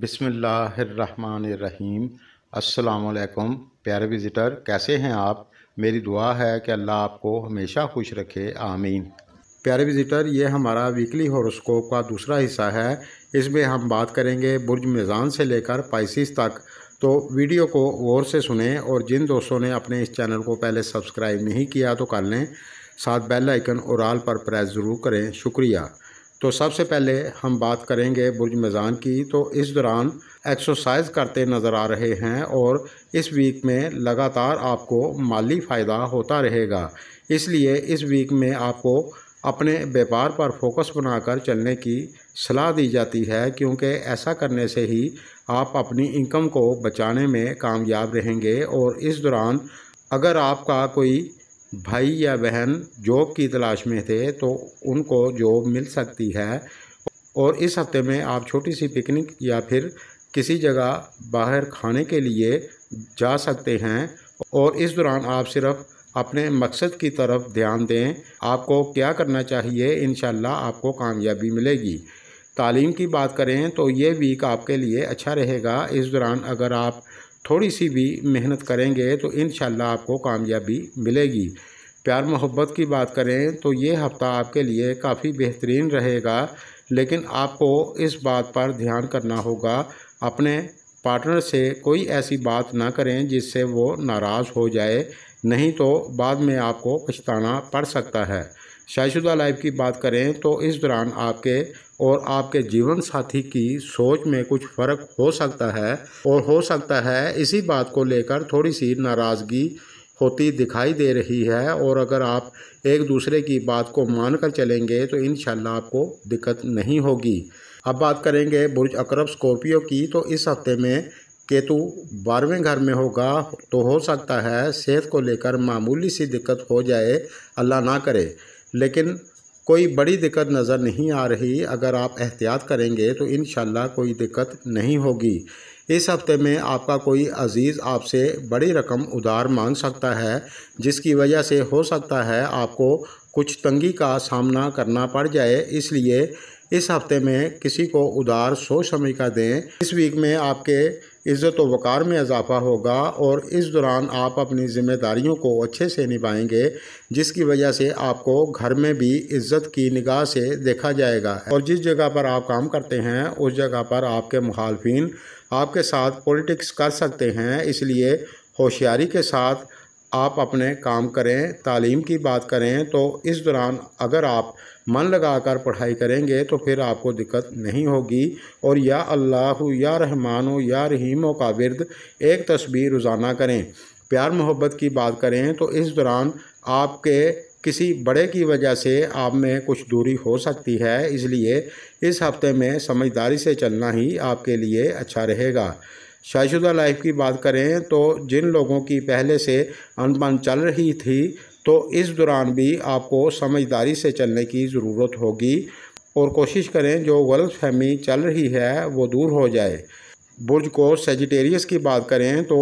बिसमीम असलकम प्यारे विज़िटर कैसे हैं आप मेरी दुआ है कि अल्लाह आपको हमेशा खुश रखे आमीन प्यारे विज़िटर ये हमारा वीकली हॉरोस्कोप का दूसरा हिस्सा है इसमें हम बात करेंगे बुर्ज मेज़ान से लेकर पाइसिस तक तो वीडियो को गौर से सुने और जिन दोस्तों ने अपने इस चैनल को पहले सब्सक्राइब नहीं किया तो कर लें साथ बेल आइकन और आल पर प्रेस ज़रूर करें शुक्रिया तो सबसे पहले हम बात करेंगे बुर्ज मैदान की तो इस दौरान एक्सरसाइज करते नज़र आ रहे हैं और इस वीक में लगातार आपको माली फ़ायदा होता रहेगा इसलिए इस वीक में आपको अपने व्यापार पर फोकस बनाकर चलने की सलाह दी जाती है क्योंकि ऐसा करने से ही आप अपनी इनकम को बचाने में कामयाब रहेंगे और इस दौरान अगर आपका कोई भाई या बहन जॉब की तलाश में थे तो उनको जॉब मिल सकती है और इस हफ्ते में आप छोटी सी पिकनिक या फिर किसी जगह बाहर खाने के लिए जा सकते हैं और इस दौरान आप सिर्फ अपने मकसद की तरफ ध्यान दें आपको क्या करना चाहिए इन आपको कामयाबी मिलेगी तालीम की बात करें तो ये वीक आपके लिए अच्छा रहेगा इस दौरान अगर आप थोड़ी सी भी मेहनत करेंगे तो इन आपको कामयाबी मिलेगी प्यार मोहब्बत की बात करें तो ये हफ्ता आपके लिए काफ़ी बेहतरीन रहेगा लेकिन आपको इस बात पर ध्यान करना होगा अपने पार्टनर से कोई ऐसी बात ना करें जिससे वो नाराज़ हो जाए नहीं तो बाद में आपको पछताना पड़ सकता है शायशुदा लाइफ की बात करें तो इस दौरान आपके और आपके जीवन साथी की सोच में कुछ फ़र्क हो सकता है और हो सकता है इसी बात को लेकर थोड़ी सी नाराज़गी होती दिखाई दे रही है और अगर आप एक दूसरे की बात को मान कर चलेंगे तो इन आपको दिक्कत नहीं होगी अब बात करेंगे बुर्ज अकरब स्कॉर्पियो की तो इस हफ्ते में केतु बारहवें घर में होगा तो हो सकता है सेहत को लेकर मामूली सी दिक्कत हो जाए अल्लाह ना करे लेकिन कोई बड़ी दिक्कत नज़र नहीं आ रही अगर आप एहतियात करेंगे तो इन कोई दिक्कत नहीं होगी इस हफ्ते में आपका कोई अजीज़ आपसे बड़ी रकम उधार मांग सकता है जिसकी वजह से हो सकता है आपको कुछ तंगी का सामना करना पड़ जाए इसलिए इस हफ्ते में किसी को उधार सोच समझ कर दें इस वीक में आपके इज़्ज़त वक़ार में इजाफ़ा होगा और इस दौरान आप अपनी ज़िम्मेदारियों को अच्छे से निभाएंगे जिसकी वजह से आपको घर में भी इज़्ज़त की निगाह से देखा जाएगा और जिस जगह पर आप काम करते हैं उस जगह पर आपके मुखालफी आपके साथ पॉलिटिक्स कर सकते हैं इसलिए होशियारी के साथ आप अपने काम करें तालीम की बात करें तो इस दौरान अगर आप मन लगाकर पढ़ाई करेंगे तो फिर आपको दिक्कत नहीं होगी और या अल्लाह या रहमान या रहीम का विरद एक तस्वीर रोज़ाना करें प्यार मोहब्बत की बात करें तो इस दौरान आपके किसी बड़े की वजह से आप में कुछ दूरी हो सकती है इसलिए इस हफ्ते में समझदारी से चलना ही आपके लिए अच्छा रहेगा शायशुदा लाइफ की बात करें तो जिन लोगों की पहले से अनबन चल रही थी तो इस दौरान भी आपको समझदारी से चलने की ज़रूरत होगी और कोशिश करें जो गलत फहमी चल रही है वो दूर हो जाए बुर्ज को सेजिटेरियस की बात करें तो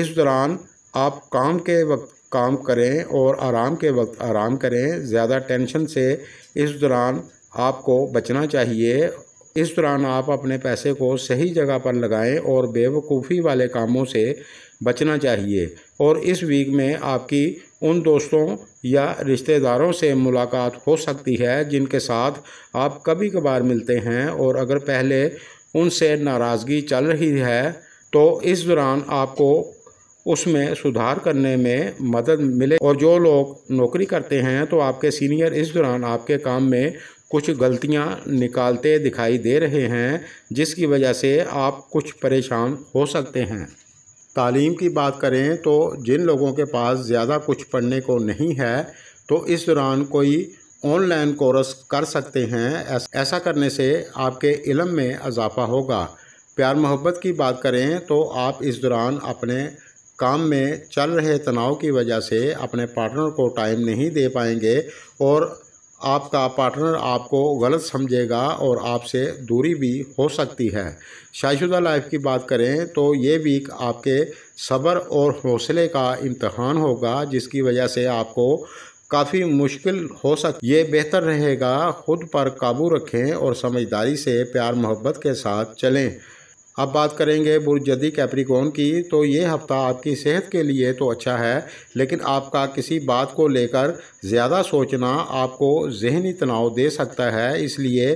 इस दौरान आप काम के वक्त काम करें और आराम के वक्त आराम करें ज़्यादा टेंशन से इस दौरान आपको बचना चाहिए इस दौरान आप अपने पैसे को सही जगह पर लगाएं और बेवकूफ़ी वाले कामों से बचना चाहिए और इस वीक में आपकी उन दोस्तों या रिश्तेदारों से मुलाकात हो सकती है जिनके साथ आप कभी कभार मिलते हैं और अगर पहले उनसे नाराज़गी चल रही है तो इस दौरान आपको उसमें सुधार करने में मदद मिले और जो लोग नौकरी करते हैं तो आपके सीनियर इस दौरान आपके काम में कुछ गलतियां निकालते दिखाई दे रहे हैं जिसकी वजह से आप कुछ परेशान हो सकते हैं तालीम की बात करें तो जिन लोगों के पास ज़्यादा कुछ पढ़ने को नहीं है तो इस दौरान कोई ऑनलाइन कोर्स कर सकते हैं ऐसा करने से आपके इलम में इजाफ़ा होगा प्यार मोहब्बत की बात करें तो आप इस दौरान अपने काम में चल रहे तनाव की वजह से अपने पार्टनर को टाइम नहीं दे पाएंगे और आपका पार्टनर आपको गलत समझेगा और आपसे दूरी भी हो सकती है शायशुदा लाइफ की बात करें तो ये वीक आपके सब्र और हौसले का इम्तहान होगा जिसकी वजह से आपको काफ़ी मुश्किल हो सक ये बेहतर रहेगा खुद पर काबू रखें और समझदारी से प्यार मोहब्बत के साथ चलें अब बात करेंगे बुर्ज जदी कैप्रिकॉन की तो ये हफ्ता आपकी सेहत के लिए तो अच्छा है लेकिन आपका किसी बात को लेकर ज़्यादा सोचना आपको जहनी तनाव दे सकता है इसलिए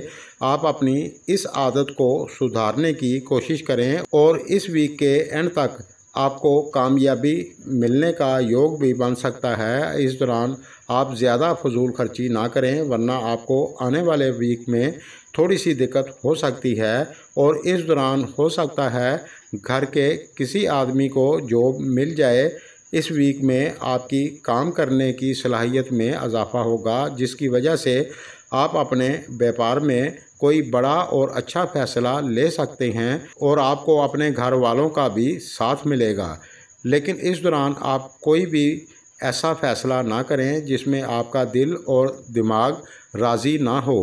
आप अपनी इस आदत को सुधारने की कोशिश करें और इस वीक के एंड तक आपको कामयाबी मिलने का योग भी बन सकता है इस दौरान आप ज़्यादा फजूल खर्ची ना करें वरना आपको आने वाले वीक में थोड़ी सी दिक्कत हो सकती है और इस दौरान हो सकता है घर के किसी आदमी को जॉब मिल जाए इस वीक में आपकी काम करने की सलाहियत में इजाफ़ा होगा जिसकी वजह से आप अपने व्यापार में कोई बड़ा और अच्छा फैसला ले सकते हैं और आपको अपने घर वालों का भी साथ मिलेगा लेकिन इस दौरान आप कोई भी ऐसा फ़ैसला ना करें जिसमें आपका दिल और दिमाग राज़ी ना हो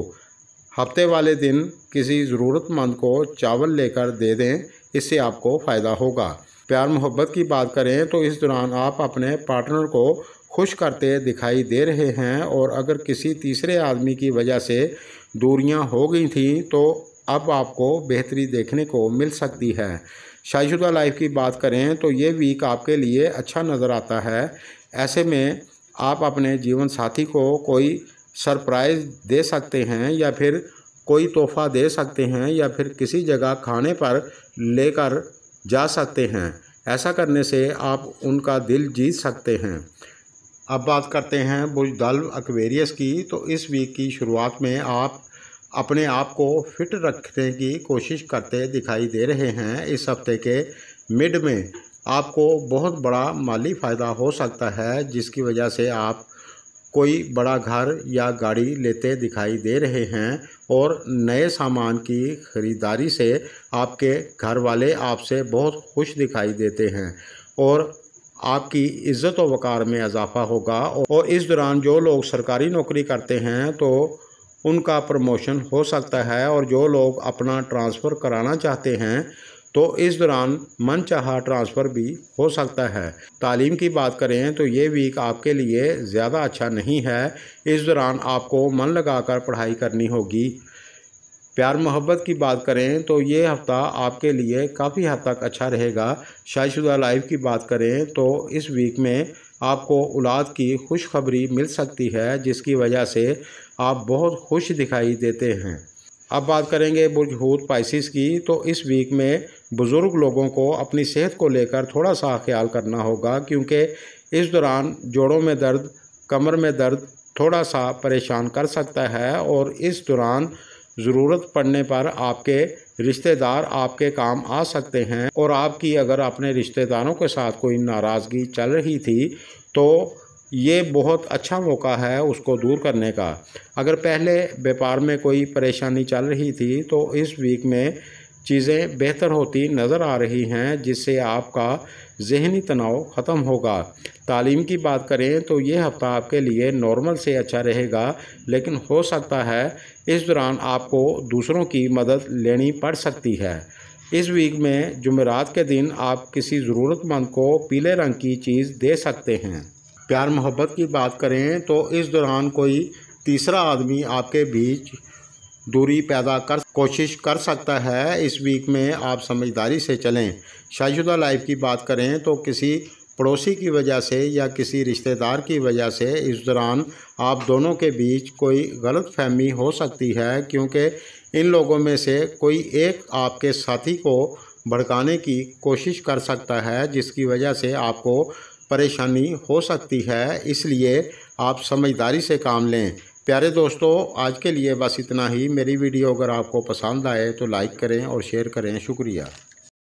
हफ्ते वाले दिन किसी ज़रूरतमंद को चावल लेकर दे दें इससे आपको फ़ायदा होगा प्यार मोहब्बत की बात करें तो इस दौरान आप अपने पार्टनर को खुश करते दिखाई दे रहे हैं और अगर किसी तीसरे आदमी की वजह से दूरियां हो गई थी तो अब आपको बेहतरी देखने को मिल सकती है शाहीशुदा लाइफ की बात करें तो ये वीक आपके लिए अच्छा नज़र आता है ऐसे में आप अपने जीवन साथी को कोई सरप्राइज़ दे सकते हैं या फिर कोई तोहफ़ा दे सकते हैं या फिर किसी जगह खाने पर लेकर जा सकते हैं ऐसा करने से आप उनका दिल जीत सकते हैं अब बात करते हैं बुजदल अक्वेरियस की तो इस वीक की शुरुआत में आप अपने आप को फिट रखने की कोशिश करते दिखाई दे रहे हैं इस हफ्ते के मिड में आपको बहुत बड़ा माली फ़ायदा हो सकता है जिसकी वजह से आप कोई बड़ा घर या गाड़ी लेते दिखाई दे रहे हैं और नए सामान की खरीदारी से आपके घर वाले आपसे बहुत खुश दिखाई देते हैं और आपकी इज़्ज़त और वक़ार में इजाफा होगा और इस दौरान जो लोग सरकारी नौकरी करते हैं तो उनका प्रमोशन हो सकता है और जो लोग अपना ट्रांसफ़र कराना चाहते हैं तो इस दौरान चाह ट्रांसफ़र भी हो सकता है तालीम की बात करें तो ये वीक आपके लिए ज़्यादा अच्छा नहीं है इस दौरान आपको मन लगाकर पढ़ाई करनी होगी प्यार मोहब्बत की बात करें तो ये हफ़्ता आपके लिए काफ़ी हद तक अच्छा रहेगा शादीशुदा लाइफ की बात करें तो इस वीक में आपको औलाद की खुशखबरी मिल सकती है जिसकी वजह से आप बहुत खुश दिखाई देते हैं अब बात करेंगे बुरजहूत पाइसिस की तो इस वीक में बुज़ुर्ग लोगों को अपनी सेहत को लेकर थोड़ा सा ख्याल करना होगा क्योंकि इस दौरान जोड़ों में दर्द कमर में दर्द थोड़ा सा परेशान कर सकता है और इस दौरान ज़रूरत पड़ने पर आपके रिश्तेदार आपके काम आ सकते हैं और आपकी अगर अपने रिश्तेदारों के साथ कोई नाराज़गी चल रही थी तो ये बहुत अच्छा मौका है उसको दूर करने का अगर पहले व्यापार में कोई परेशानी चल रही थी तो इस वीक में चीज़ें बेहतर होती नज़र आ रही हैं जिससे आपका जहनी तनाव ख़त्म होगा तालीम की बात करें तो ये हफ़्ता आपके लिए नॉर्मल से अच्छा रहेगा लेकिन हो सकता है इस दौरान आपको दूसरों की मदद लेनी पड़ सकती है इस वीक में जुमेरात के दिन आप किसी ज़रूरतमंद को पीले रंग की चीज़ दे सकते हैं प्यार मोहब्बत की बात करें तो इस दौरान कोई तीसरा आदमी आपके बीच दूरी पैदा कर कोशिश कर सकता है इस वीक में आप समझदारी से चलें शादीशुदा लाइफ की बात करें तो किसी पड़ोसी की वजह से या किसी रिश्तेदार की वजह से इस दौरान आप दोनों के बीच कोई गलत फहमी हो सकती है क्योंकि इन लोगों में से कोई एक आपके साथी को भड़काने की कोशिश कर सकता है जिसकी वजह से आपको परेशानी हो सकती है इसलिए आप समझदारी से काम लें प्यारे दोस्तों आज के लिए बस इतना ही मेरी वीडियो अगर आपको पसंद आए तो लाइक करें और शेयर करें शुक्रिया